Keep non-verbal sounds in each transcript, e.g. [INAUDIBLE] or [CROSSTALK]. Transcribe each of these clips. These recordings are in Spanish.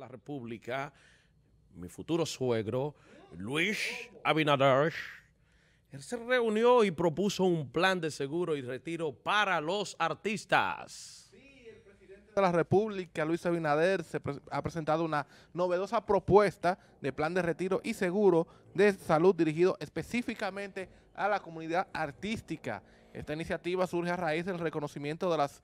la República, mi futuro suegro, Luis Abinader, se reunió y propuso un plan de seguro y retiro para los artistas. Sí, el presidente de la República, Luis Abinader, se ha presentado una novedosa propuesta de plan de retiro y seguro de salud dirigido específicamente a la comunidad artística. Esta iniciativa surge a raíz del reconocimiento de las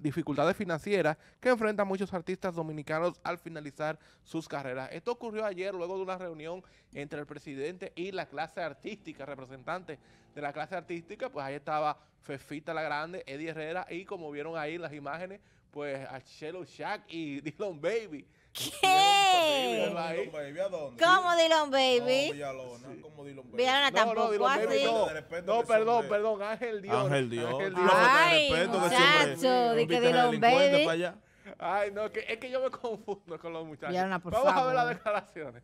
dificultades financieras que enfrentan muchos artistas dominicanos al finalizar sus carreras. Esto ocurrió ayer luego de una reunión entre el presidente y la clase artística, representante de la clase artística, pues ahí estaba Fefita la Grande, Eddie Herrera y como vieron ahí las imágenes, pues a Shello Shack y Dylan [LAUGHS] Baby. ¿Qué? Dylan Baby, ¿a dónde? ¿Cómo Dylan Baby? No, Villalona, sí. ¿cómo Dylan Baby? Villalona tampoco, no, Dylan así. Baby, no, no, perdón, perdón, Ángel Dios. Ángel Dios. Ángel Dios. Ay, muchacho, di que Dylan Baby. Ay, no, que, es que yo me [LAUGHS] confundo con los muchachos. Villalona, por Vamos favor. a ver las declaraciones.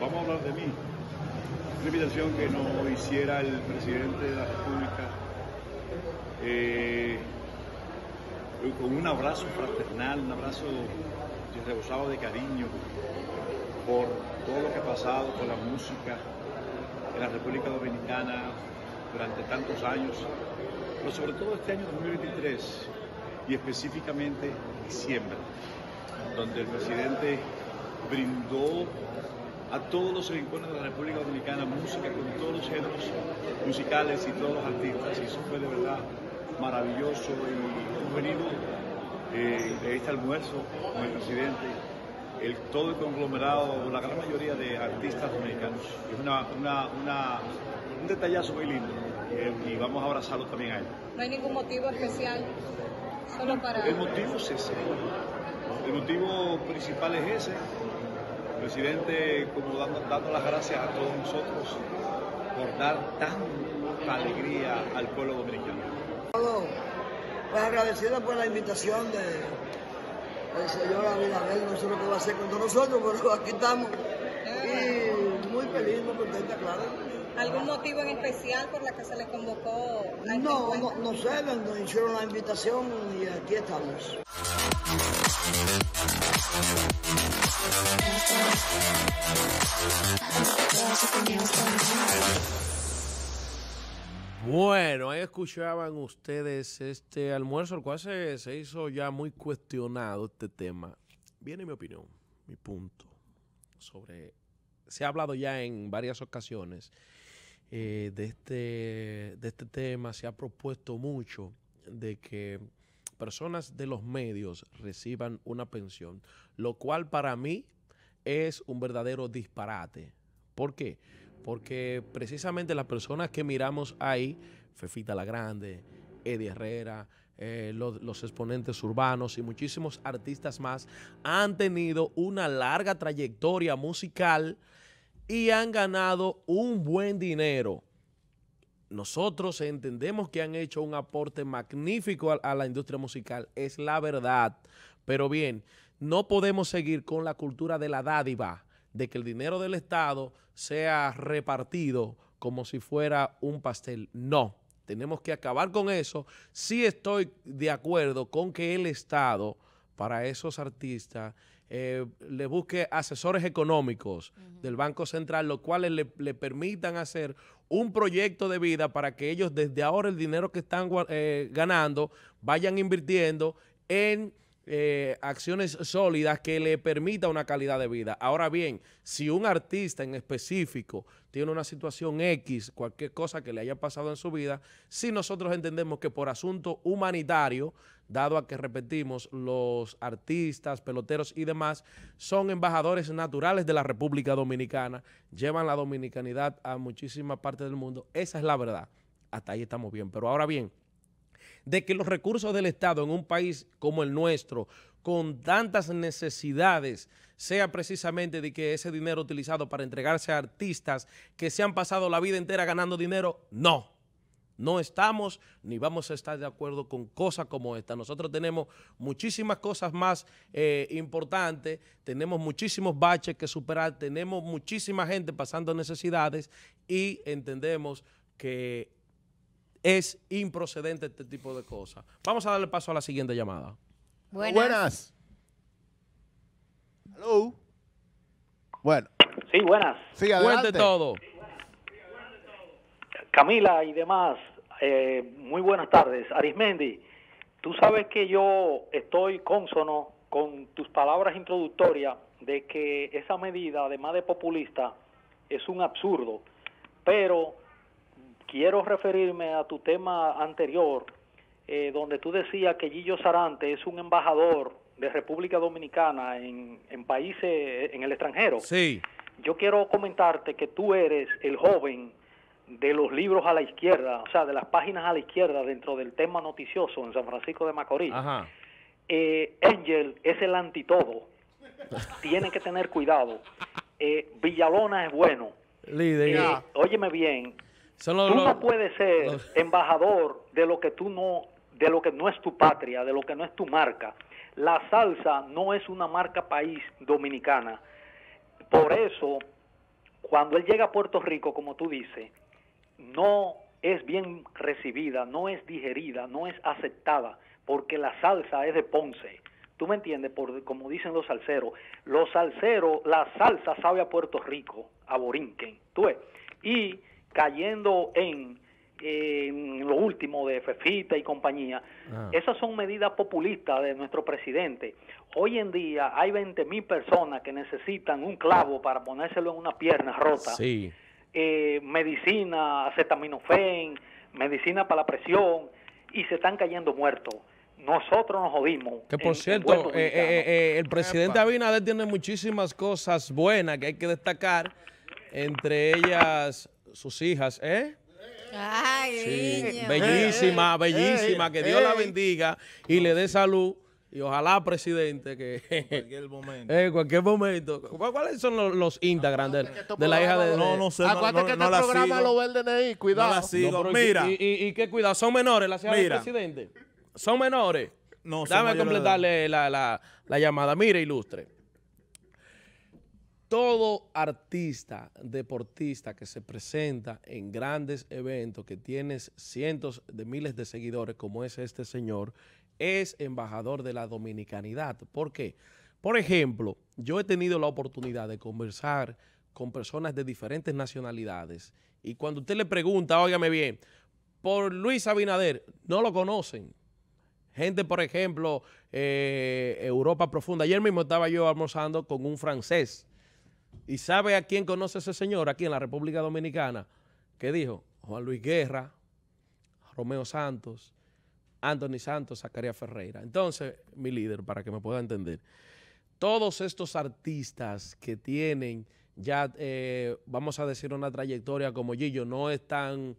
vamos a hablar de mí. Una invitación que no hiciera el presidente de la República eh, con un abrazo fraternal, un abrazo rebosado de cariño por todo lo que ha pasado con la música en la República Dominicana durante tantos años, pero sobre todo este año 2023 y específicamente diciembre, donde el presidente brindó a todos los rincones de la República Dominicana música con todos los géneros musicales y todos los artistas. Y eso fue de verdad maravilloso. Y hemos venido eh, de este almuerzo con el presidente, todo el conglomerado, la gran mayoría de artistas dominicanos. Es una, un detallazo muy lindo. y vamos a abrazarlo también a él. No hay ningún motivo especial solo para... El motivo es ese. El motivo principal es ese, presidente como dando, dando las gracias a todos nosotros por dar tanta alegría al pueblo dominicano. Pues agradecido por la invitación de, del señor Abinader, no sé lo que va a hacer con nosotros, pero aquí estamos. Y muy feliz, muy contenta, claro. ¿Algún motivo en especial por la que se les convocó? Este no, no, no, sé, nos hicieron la invitación y aquí estamos. Bueno, ahí escuchaban ustedes este almuerzo, el cual se, hizo ya muy cuestionado este tema. Viene mi opinión, mi punto sobre... Se ha hablado ya en varias ocasiones eh, de, este, de este tema, se ha propuesto mucho de que personas de los medios reciban una pensión, lo cual para mí es un verdadero disparate. ¿Por qué? Porque precisamente las personas que miramos ahí, Fefita la Grande, Eddie Herrera, eh, los exponentes urbanos y muchísimos artistas más han tenido una larga trayectoria musical y han ganado un buen dinero nosotros entendemos que han hecho un aporte magnífico a, la industria musical, es la verdad. Pero bien, no podemos seguir con la cultura de la dádiva, de que el dinero del Estado sea repartido como si fuera un pastel. No, tenemos que acabar con eso. Sí estoy de acuerdo con que el Estado, para esos artistas, eh, le busque asesores económicos del Banco Central, los cuales le, permitan hacer un proyecto de vida para que ellos desde ahora el dinero que están eh, ganando vayan invirtiendo en eh, acciones sólidas que le permita una calidad de vida. Ahora bien, si un artista en específico tiene una situación X, cualquier cosa que le haya pasado en su vida, si nosotros entendemos que por asunto humanitario, dado a que, repetimos, los artistas, peloteros y demás son embajadores naturales de la República Dominicana, llevan la dominicanidad a muchísimas partes del mundo, esa es la verdad. Hasta ahí estamos bien, pero ahora bien, de que los recursos del Estado en un país como el nuestro, con tantas necesidades, sea precisamente de que ese dinero utilizado para entregarse a artistas que se han pasado la vida entera ganando dinero, no. No estamos ni vamos a estar de acuerdo con cosas como esta. Nosotros tenemos muchísimas cosas más eh, importantes, tenemos muchísimos baches que superar, tenemos muchísima gente pasando necesidades y entendemos que es improcedente este tipo de cosas. Vamos a darle paso a la siguiente llamada. Buenas. Buenas. Bueno. Sí, buenas. Sí, adelante. todo. Camila y demás, eh, muy buenas tardes. Arismendi, tú sabes que yo estoy consono con tus palabras introductorias de que esa medida, además de populista, es un absurdo, pero quiero referirme a tu tema anterior, eh, donde tú decías que Gillo Sarante es un embajador de República Dominicana en, países, en el extranjero. Sí. Yo quiero comentarte que tú eres el joven de los libros a la izquierda, o sea, de las páginas a la izquierda dentro del tema noticioso en San Francisco de Macorís. Ajá. Eh, Angel es el antitodo. [LAUGHS] Tiene que tener cuidado. Eh, Villalona es bueno. Líder. óyeme bien, Tú no puedes ser embajador de lo que tú no, de lo que no es tu patria, de lo que no es tu marca. La salsa no es una marca país dominicana. Por eso, cuando él llega a Puerto Rico, como tú dices, no es bien recibida, no es digerida, no es aceptada, porque la salsa es de Ponce. ¿Tú me entiendes? Por, como dicen los salseros, los salseros, la salsa sabe a Puerto Rico, a Borinquen, tú Y cayendo en, lo último de Fefita y compañía. Ah. Esas son medidas populistas de nuestro presidente. Hoy en día hay 20 mil personas que necesitan un clavo para ponérselo en una pierna rota. Eh, medicina, acetaminofén, medicina para la presión, y se están cayendo muertos. Nosotros nos jodimos. Que por cierto, eh, eh, el presidente Abinader tiene muchísimas cosas buenas que hay que destacar, entre ellas sus hijas, ¿eh? Ay, Bellísima, bellísima, que Dios la bendiga y le dé salud. Y ojalá, presidente, que... [LAUGHS] En cualquier momento. En cualquier momento. ¿Cuáles son los, los Instagram de, la hija de...? No, no sé. Acuérdate que no, este programa lo ve el Cuidado. No la sigo. Mira. Y, y, qué cuidado. Son menores las hijas del presidente. Son menores. No, Dame completarle la, la, la, la llamada. Mire, ilustre todo artista, deportista que se presenta en grandes eventos, que tienes cientos de miles de seguidores, como es este señor, es embajador de la dominicanidad. ¿Por qué? Por ejemplo, yo he tenido la oportunidad de conversar con personas de diferentes nacionalidades y cuando usted le pregunta, óigame bien, por Luis Abinader, no lo conocen. Gente, por ejemplo, eh, Europa Profunda. Ayer mismo estaba yo almorzando con un francés ¿Y sabe a quién conoce ese señor aquí en la República Dominicana? ¿Qué dijo? Juan Luis Guerra, Romeo Santos, Anthony Santos, Zacarías Ferreira. Entonces, mi líder, para que me pueda entender, todos estos artistas que tienen ya, eh, vamos a decir, una trayectoria como Gillo, no es tan,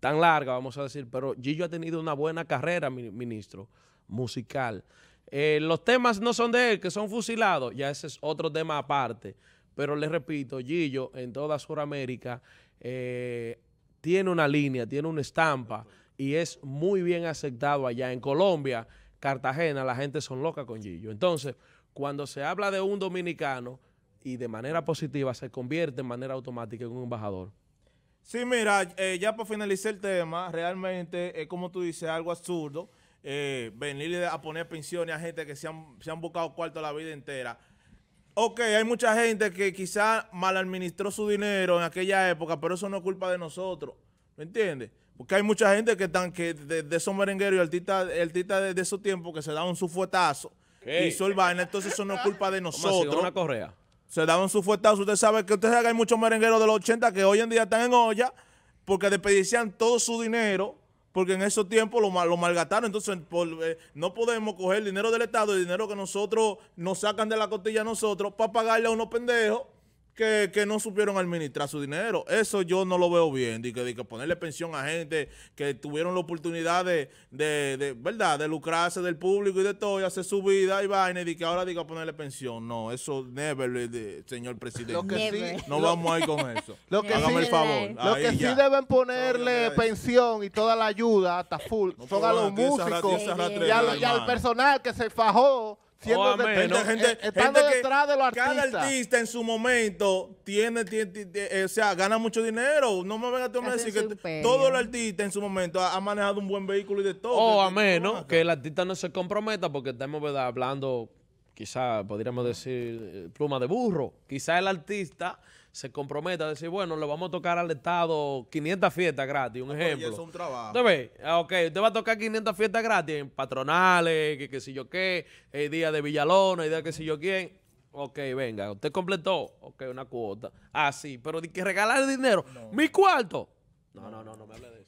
tan larga, vamos a decir, pero Gillo ha tenido una buena carrera, ministro, musical. Eh, los temas no son de él, que son fusilados, ya ese es otro tema aparte, pero les repito, Gillo en toda Sudamérica eh, tiene una línea, tiene una estampa y es muy bien aceptado allá. En Colombia, Cartagena, la gente son loca con Gillo. Entonces, cuando se habla de un dominicano y de manera positiva, se convierte en manera automática en un embajador. Sí, mira, eh, ya para finalizar el tema, realmente es como tú dices, algo absurdo. Eh, venir a poner pensiones a gente que se se han buscado cuarto la vida entera. Ok, hay mucha gente que quizás mal administró su dinero en aquella época, pero eso no es culpa de nosotros. ¿Me entiendes? Porque hay mucha gente que están que de, esos merengueros y artistas de, esos tiempos que se daban su fuetazo y hizo el vaina, entonces eso no es culpa de [LAUGHS] nosotros. Se daban su fuetazo. Usted sabe que usted hay muchos merengueros de los 80 que hoy en día están en olla porque desperdician todo su dinero porque en esos tiempos lo, lo malgastaron. Entonces, por, eh, no podemos coger dinero del Estado, y dinero que nosotros nos sacan de la costilla a nosotros, para pagarle a unos pendejos que, no supieron administrar su dinero. Eso yo no lo veo bien. De que, ponerle pensión a gente que tuvieron la oportunidad de, ¿verdad? De lucrarse del público y de todo y hacer su vida y vaina y que ahora diga ponerle pensión. No, eso never, eh, señor presidente. no vamos a ir con eso. Lo Hágame el favor. Lo que sí deben ponerle pensión y toda la ayuda hasta full no son a los músicos y al personal que se fajó siendo oh, gente, eh, detrás de los Cada artista en su momento tiene, eh, o sea, gana mucho dinero. No me vengas a decir que todo el artista en su momento ha, manejado un buen vehículo y de todo. O a menos que el artista no se comprometa porque estamos hablando, quizás podríamos decir, eh, pluma de burro. Quizás el artista se comprometa a decir, bueno, le vamos a tocar al Estado 500 fiestas gratis, un ah, ejemplo. Eso es un trabajo. ¿Usted ve? Ah, ok, usted va a tocar 500 fiestas gratis en patronales, que qué sé yo qué, el día de Villalona, el día que si yo quién. Ok, venga, usted completó, ok, una cuota. Ah, sí, pero de que regalar el dinero, mi cuarto. No, no, no, no me hable de eso.